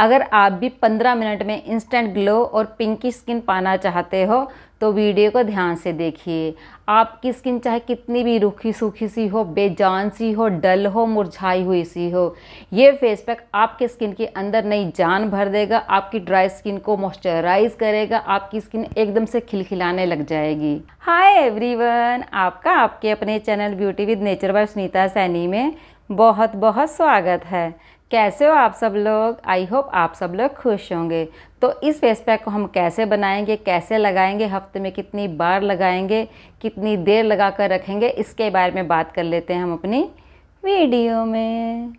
अगर आप भी 15 मिनट में इंस्टेंट ग्लो और पिंकी स्किन पाना चाहते हो तो वीडियो को ध्यान से देखिए आपकी स्किन चाहे कितनी भी रूखी सूखी सी हो बेजान सी हो डल हो मुरझाई हुई सी हो ये फेस पैक आपके स्किन के अंदर नई जान भर देगा आपकी ड्राई स्किन को मॉइस्चराइज करेगा आपकी स्किन एकदम से खिलखिलाने लग जाएगी हाय एवरीवन आपका आपके अपने channel beauty with nature by Sunita Saini में बहुत बहुत स्वागत है कैसे हो आप सब लोग आई होप आप सब लोग खुश होंगे तो इस फेस पैक को हम कैसे बनाएंगे कैसे लगाएंगे हफ्ते में कितनी बार लगाएंगे कितनी देर लगा कर रखेंगे इसके बारे में बात कर लेते हैं हम अपनी वीडियो में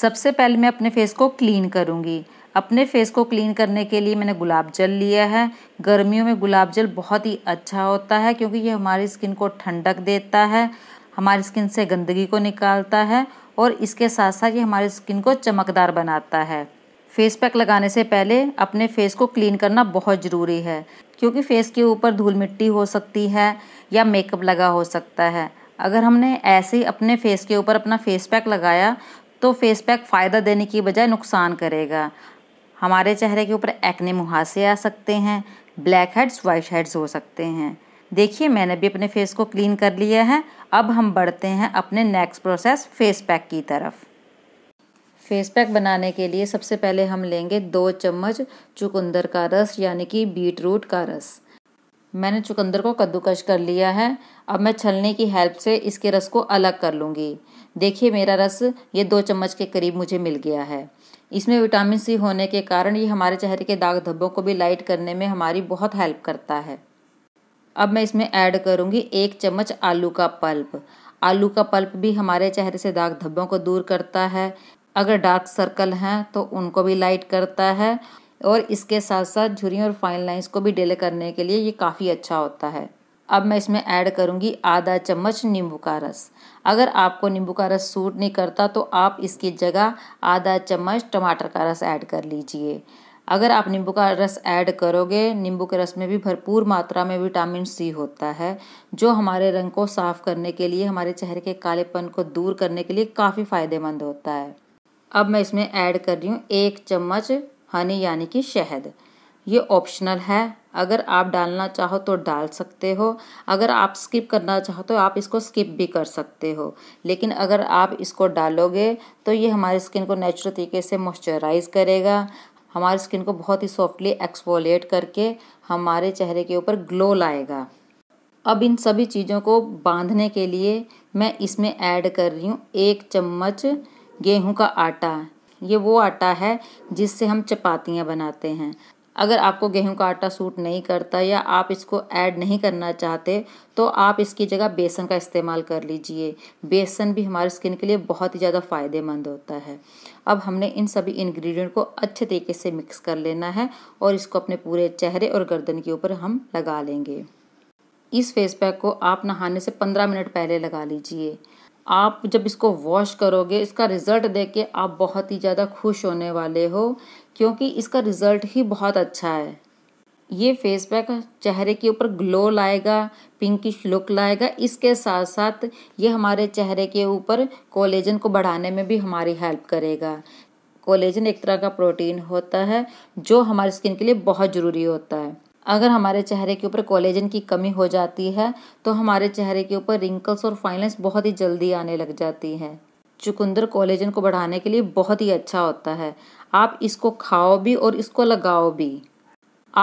सबसे पहले मैं अपने फेस को क्लीन करूँगी अपने फेस को क्लीन करने के लिए मैंने गुलाब जल लिया है गर्मियों में गुलाब जल बहुत ही अच्छा होता है क्योंकि ये हमारी स्किन को ठंडक देता है हमारी स्किन से गंदगी को निकालता है और इसके साथ साथ ये हमारी स्किन को चमकदार बनाता है फेस पैक लगाने से पहले अपने फेस को क्लीन करना बहुत ज़रूरी है क्योंकि फेस के ऊपर धूल मिट्टी हो सकती है या मेकअप लगा हो सकता है अगर हमने ऐसे ही अपने फेस के ऊपर अपना फेस पैक लगाया तो फेस पैक फ़ायदा देने की बजाय नुकसान करेगा हमारे चेहरे के ऊपर एक्ने मुहासे आ सकते हैं ब्लैक हेड्स वाइट हेड्स हो सकते हैं देखिए मैंने भी अपने फेस को क्लीन कर लिया है अब हम बढ़ते हैं अपने नेक्स्ट प्रोसेस फेस पैक की तरफ फेस पैक बनाने के लिए सबसे पहले हम लेंगे दो चम्मच चुकंदर का रस यानी कि बीट रूट का रस मैंने चुकंदर को कद्दूकश कर लिया है अब मैं छलने की हेल्प से इसके रस को अलग कर लूँगी देखिए मेरा रस ये दो चम्मच के करीब मुझे मिल गया है इसमें विटामिन सी होने के कारण ये हमारे चेहरे के दाग धब्बों को भी लाइट करने में हमारी बहुत हेल्प करता है अब मैं इसमें ऐड करूँगी एक चम्मच आलू का पल्प आलू का पल्प भी हमारे चेहरे से दाग धब्बों को दूर करता है अगर डार्क सर्कल हैं तो उनको भी लाइट करता है और इसके साथ साथ झुरियों और फाइन लाइंस को भी डेले करने के लिए ये काफ़ी अच्छा होता है अब मैं इसमें ऐड करूँगी आधा चम्मच नींबू का रस अगर आपको नींबू का रस सूट नहीं करता तो आप इसकी जगह आधा चम्मच टमाटर का रस ऐड कर लीजिए अगर आप नींबू का रस ऐड करोगे नींबू के रस में भी भरपूर मात्रा में विटामिन सी होता है जो हमारे रंग को साफ़ करने के लिए हमारे चेहरे के कालेपन को दूर करने के लिए काफ़ी फ़ायदेमंद होता है अब मैं इसमें ऐड कर रही हूँ एक चम्मच हनी यानी कि शहद ये ऑप्शनल है अगर आप डालना चाहो तो डाल सकते हो अगर आप स्किप करना चाहो तो आप इसको स्किप भी कर सकते हो लेकिन अगर आप इसको डालोगे तो ये हमारी स्किन को नेचुरल तरीके से मॉइस्चराइज करेगा हमारी स्किन को बहुत ही सॉफ्टली एक्सफोलिएट करके हमारे चेहरे के ऊपर ग्लो लाएगा अब इन सभी चीज़ों को बांधने के लिए मैं इसमें ऐड कर रही हूँ एक चम्मच गेहूं का आटा ये वो आटा है जिससे हम चपातियाँ बनाते हैं अगर आपको गेहूं का आटा सूट नहीं करता या आप इसको ऐड नहीं करना चाहते तो आप इसकी जगह बेसन का इस्तेमाल कर लीजिए बेसन भी हमारे स्किन के लिए बहुत ही ज़्यादा फ़ायदेमंद होता है अब हमने इन सभी इंग्रेडिएंट को अच्छे तरीके से मिक्स कर लेना है और इसको अपने पूरे चेहरे और गर्दन के ऊपर हम लगा लेंगे इस फेस पैक को आप नहाने से पंद्रह मिनट पहले लगा लीजिए आप जब इसको वॉश करोगे इसका रिज़ल्ट देख के आप बहुत ही ज़्यादा खुश होने वाले हो क्योंकि इसका रिज़ल्ट ही बहुत अच्छा है ये फेस पैक चेहरे के ऊपर ग्लो लाएगा पिंकिश लुक लाएगा इसके साथ साथ ये हमारे चेहरे के ऊपर कोलेजन को बढ़ाने में भी हमारी हेल्प करेगा कोलेजन एक तरह का प्रोटीन होता है जो हमारी स्किन के लिए बहुत ज़रूरी होता है अगर हमारे चेहरे के ऊपर कोलेजन की कमी हो जाती है तो हमारे चेहरे के ऊपर रिंकल्स और फाइनेंस बहुत ही जल्दी आने लग जाती है चुकंदर कोलेजन को बढ़ाने के लिए बहुत ही अच्छा होता है आप इसको खाओ भी और इसको लगाओ भी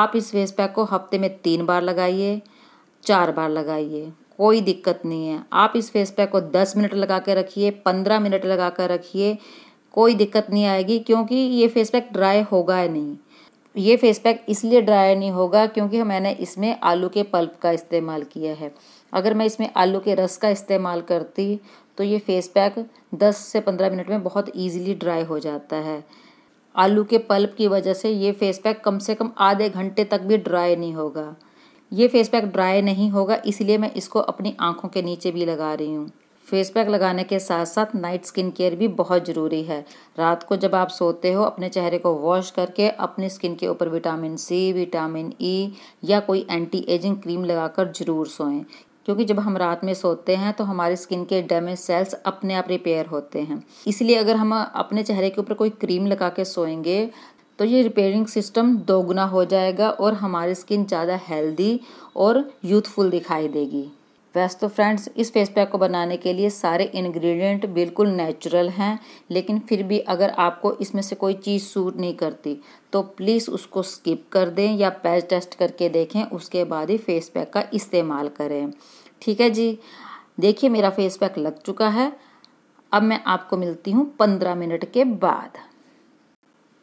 आप इस फेस पैक को हफ्ते में तीन बार लगाइए चार बार लगाइए कोई दिक्कत नहीं है आप इस फेस पैक को दस मिनट लगा कर रखिए पंद्रह मिनट लगा कर रखिए कोई दिक्कत नहीं आएगी क्योंकि ये फेस पैक ड्राई होगा ही नहीं ये फेस पैक इसलिए ड्राई नहीं होगा क्योंकि मैंने इसमें आलू के पल्प का इस्तेमाल किया है अगर मैं इसमें आलू के रस का इस्तेमाल करती तो ये फेस पैक दस से पंद्रह मिनट में बहुत इजीली ड्राई हो जाता है आलू के पल्प की वजह से ये फेस पैक कम से कम आधे घंटे तक भी ड्राई नहीं होगा ये फेस पैक ड्राई नहीं होगा इसलिए मैं इसको अपनी आँखों के नीचे भी लगा रही हूँ फेस पैक लगाने के साथ साथ नाइट स्किन केयर भी बहुत ज़रूरी है रात को जब आप सोते हो अपने चेहरे को वॉश करके अपनी स्किन के ऊपर vitamin C vitamin E e, या कोई एंटी एजिंग क्रीम लगाकर ज़रूर सोएं क्योंकि जब हम रात में सोते हैं तो हमारी स्किन के डैमेज सेल्स अपने आप रिपेयर होते हैं इसलिए अगर हम अपने चेहरे के ऊपर कोई क्रीम लगा के सोएंगे तो ये रिपेयरिंग सिस्टम दोगुना हो जाएगा और हमारी स्किन ज़्यादा हेल्दी और यूथफुल दिखाई देगी वैसे तो फ्रेंड्स इस फेस पैक को बनाने के लिए सारे इंग्रेडिएंट बिल्कुल नेचुरल हैं लेकिन फिर भी अगर आपको इसमें से कोई चीज़ सूट नहीं करती तो प्लीज़ उसको स्किप कर दें या पैच टेस्ट करके देखें उसके बाद ही फेस पैक का इस्तेमाल करें ठीक है जी देखिए मेरा फेस पैक लग चुका है अब मैं आपको मिलती हूँ पंद्रह मिनट के बाद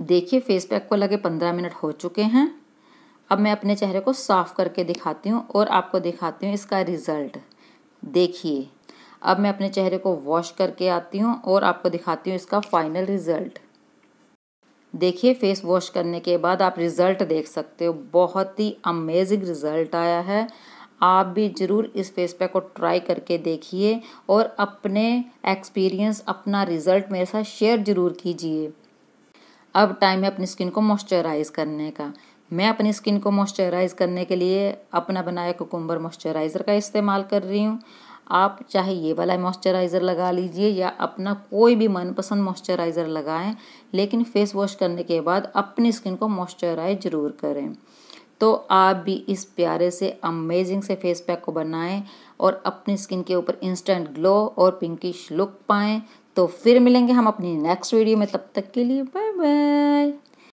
देखिए फेस पैक को लगे पंद्रह मिनट हो चुके हैं अब मैं अपने चेहरे को साफ करके दिखाती हूँ और आपको दिखाती हूँ इसका रिज़ल्ट देखिए अब मैं अपने चेहरे को वॉश करके आती हूँ और आपको दिखाती हूँ इसका फाइनल रिज़ल्ट देखिए फेस वॉश करने के बाद आप रिज़ल्ट देख सकते हो बहुत ही अमेजिंग रिज़ल्ट आया है आप भी ज़रूर इस फेस पैक को ट्राई करके देखिए और अपने एक्सपीरियंस अपना रिज़ल्ट मेरे साथ शेयर ज़रूर कीजिए अब टाइम है अपनी स्किन को मॉइस्चराइज़ करने का मैं अपनी स्किन को मॉइस्चराइज करने के लिए अपना बनाया कोकुम्बर मॉइस्चराइज़र का इस्तेमाल कर रही हूँ आप चाहे ये वाला मॉइस्चराइज़र लगा लीजिए या अपना कोई भी मनपसंद मॉइस्चराइज़र लगाएं लेकिन फेस वॉश करने के बाद अपनी स्किन को मॉइस्चराइज ज़रूर करें तो आप भी इस प्यारे से अमेजिंग से फेस पैक को बनाएं और अपनी स्किन के ऊपर इंस्टेंट ग्लो और पिंकिश लुक पाएँ तो फिर मिलेंगे हम अपनी नेक्स्ट वीडियो में तब तक के लिए बाय बाय